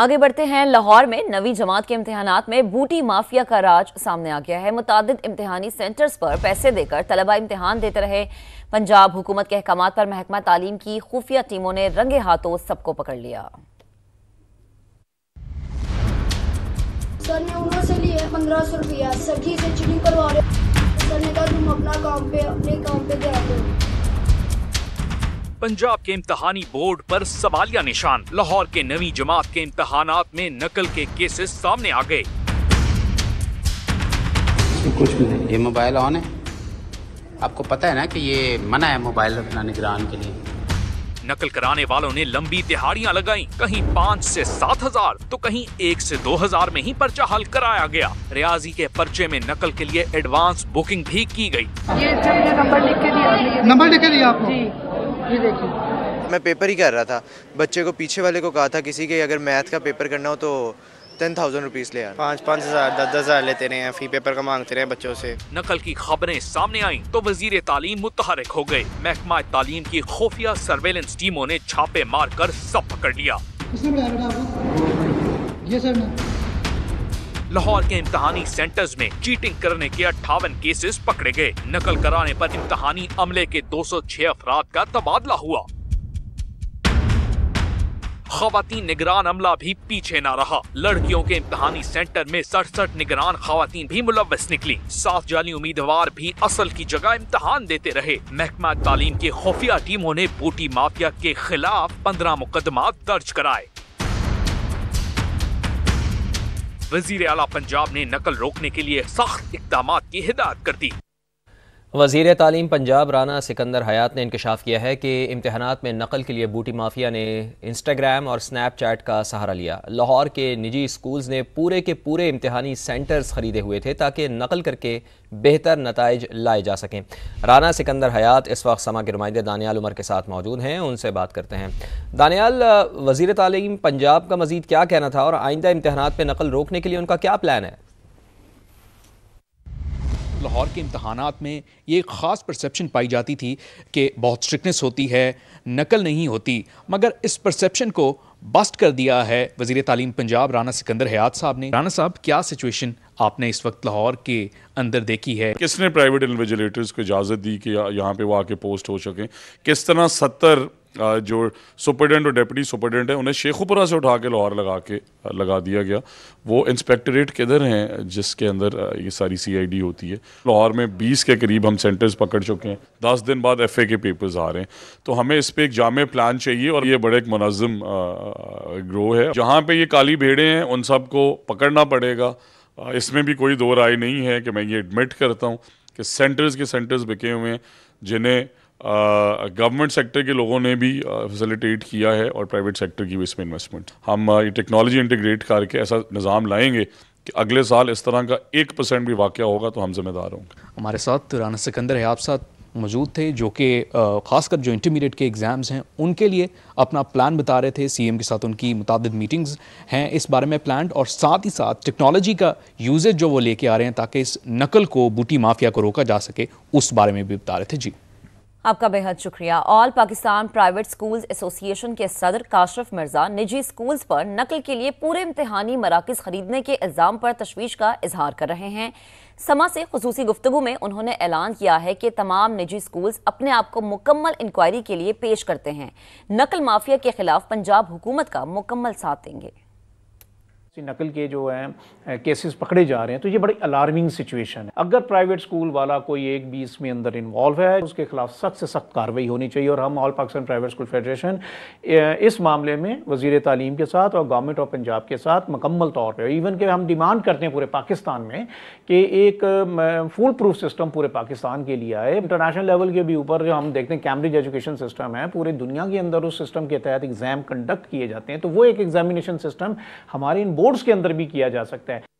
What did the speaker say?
आगे बढ़ते हैं लाहौर में नवी जमात के इम्तहान में बूटी माफिया का राज सामने आ गया है मुतद इम्तहानी सेंटर्स पर पैसे देकर तलबा इम्तहान देते रहे पंजाब हुकूमत के अहकाम पर महकमा तालीम की खुफिया टीमों ने रंगे हाथों सबको पकड़ लिया सर ने से लिए पंद्रह सौ रुपया सर से चिटिंग करवा रहे सर ने कहा तुम अपना काम पे अपने काम पे ध्यान दो पंजाब के इम्तहानी बोर्ड पर सवालिया निशान लाहौर के नवी जमात के इम्तहानात में नकल के केसेस सामने आ गए कुछ भी नहीं ये मोबाइल ऑन है आपको पता है ना कि ये मना है मोबाइल रखना निगरान के लिए नकल कराने वालों ने लंबी दिहाड़ियां लगाई कहीं पाँच से सात हजार तो कहीं एक से दो हजार में ही पर्चा हल कराया गया रियाजी के पर्चे में नकल के लिए एडवांस बुकिंग भी की गई ये नंबर लिख के दिया नंबर लिख के दिया आपको भी देखी मैं पेपर ही कर रहा था बच्चे को पीछे वाले को कहा था किसी के अगर मैथ का पेपर करना हो तो टेन थाउजेंड रुपीज़ ले यार पाँच पाँच हज़ार दस दस हज़ार लेते रहे हैं फी पेपर का मांगते रहे बच्चों से नकल की खबरें सामने आई तो वजीर तालीम मुतहरक हो गए महकमा तालीम की खुफिया सर्वेलेंस टीमों ने छापे मार कर सब पकड़ लिया ये सर लाहौर के इम्तहानी सेंटर्स में चीटिंग करने के अट्ठावन केसेस पकड़े गए नकल कराने पर इम्तहानी अमले के 206 सौ अफराद का तबादला हुआ खातन निगरान अमला भी पीछे ना रहा लड़कियों के इम्तहानी सेंटर में सड़सठ निगरान खातन भी मुलवस निकली सात जाली उम्मीदवार भी असल की जगह इम्तहान देते रहे महकमा तालीम की खुफिया टीमों ने बूटी माफिया के खिलाफ पंद्रह मुकदमा दर्ज कराए वजीर अला पंजाब ने नकल रोकने के लिए सख्त इकदाम की हिदायत कर दी वजीर तालीम पंजाब राना सिकंदर हयात ने इंकशाफ किया है कि इम्तहान में नकल के लिए बूटी माफिया ने इंस्टाग्राम और स्नैपचैट का सहारा लिया लाहौर के निजी स्कूल्स ने पूरे के पूरे इम्तहानी सेंटर्स खरीदे हुए थे ताकि नकल करके बेहतर नतज लाए जा सकें राना सिकंदर हयात इस वक्त समा के नुमाइंदे दानियाल उमर के साथ मौजूद हैं उनसे बात करते हैं दानियाल वजीर तालीम पंजाब का मजीद क्या कहना था और आइंदा इम्तहान पर नकल रोकने के लिए उनका क्या प्लान है लाहौर के इम्तहान में ये एक ख़ास परसप्शन पाई जाती थी कि बहुत स्ट्रिकनेस होती है नकल नहीं होती मगर इस परसप्शन को बस्ट कर दिया है वजीर तालीम पंजाब राना सिकंदर हयात साहब ने राना साहब क्या सिचुएशन आपने इस वक्त लाहौर के अंदर देखी है किसने प्राइवेट इन्वेजिलेटर्स को इजाज़त दी कि यहाँ पे वो आके पोस्ट हो सकें किस तरह सत्तर जो सुपरडेंट और डेप्टी सुपरडेंट है उन्हें शेखुपुरा से उठा के लाहौर लगा के लगा दिया गया वो इंस्पेक्टरेट किधर हैं जिसके अंदर ये सारी सीआईडी होती है लाहौर में 20 के करीब हम सेंटर्स पकड़ चुके हैं 10 दिन बाद एफए के पेपर्स आ रहे हैं तो हमें इस पर एक जाम प्लान चाहिए और ये बड़े एक मनज़म ग्रो है जहाँ पर ये काली भेड़े हैं उन सब को पकड़ना पड़ेगा इसमें भी कोई दो राय नहीं है कि मैं ये एडमिट करता हूँ कि सेंटर्स के सेंटर्स बिके हुए हैं जिन्हें गवर्नमेंट सेक्टर के लोगों ने भी फैसिलिटेट किया है और प्राइवेट सेक्टर की भी इसमें इन्वेस्टमेंट हम ये टेक्नोलॉजी इंटीग्रेट करके ऐसा निज़ाम लाएंगे कि अगले साल इस तरह का एक परसेंट भी वाक़ होगा तो हम जिम्मेदार होंगे हमारे साथ राना सिकंदर है आप साथ मौजूद थे जो कि ख़ासकर जो इंटरमीडिएट के एग्ज़ाम्स हैं उनके लिए अपना प्लान बता रहे थे सीएम के साथ उनकी मुतद मीटिंग्स हैं इस बारे में प्लान और साथ ही साथ टेक्नोलॉजी का यूजेज जो वो लेके आ रहे हैं ताकि इस नकल को बूटी माफिया को रोका जा सके उस बारे में भी बता रहे थे जी आपका बेहद शुक्रिया all Pakistan private schools association के सदर काशरफ मिर्जा निजी स्कूल्स पर नकल के लिए पूरे इम्तिहानी मराकज खरीदने के इल्ज़ाम पर तशवीश का इजहार कर रहे हैं समा से खसूसी गुफ्तु में उन्होंने ऐलान किया है कि तमाम निजी स्कूल्स अपने आप को मुकम्मल इंक्वायरी के लिए पेश करते हैं नकल माफिया के खिलाफ पंजाब हुकूमत का मुकम्मल साथ देंगे नकल के जो हैं केसेस पकड़े जा रहे हैं तो ये बड़ी अलार्मिंग सिचुएशन है अगर प्राइवेट स्कूल वाला कोई एक भी इसमें अंदर इन्वॉल्व है तो उसके खिलाफ सख्त से सख्त कार्रवाई होनी चाहिए और हम all Pakistan private school federation इस मामले में वजीर तालीम के साथ और गवर्नमेंट ऑफ पंजाब के साथ मुकम्मल तौर पर इवन के हम डिमांड करते हैं पूरे पाकिस्तान में कि एक फुल प्रूफ सिस्टम पूरे पाकिस्तान के लिए आए इंटरनेशनल लेवल के भी ऊपर जो हम देखते हैं कैम्ब्रिज एजुकेशन सिस्टम है पूरे दुनिया के अंदर उस सिस्टम के तहत एग्जाम कंडक्ट किए जाते हैं तो वो एक एग्जामिनेशन सिस्टम हमारे इन बोर्ड्स के अंदर भी किया जा सकता है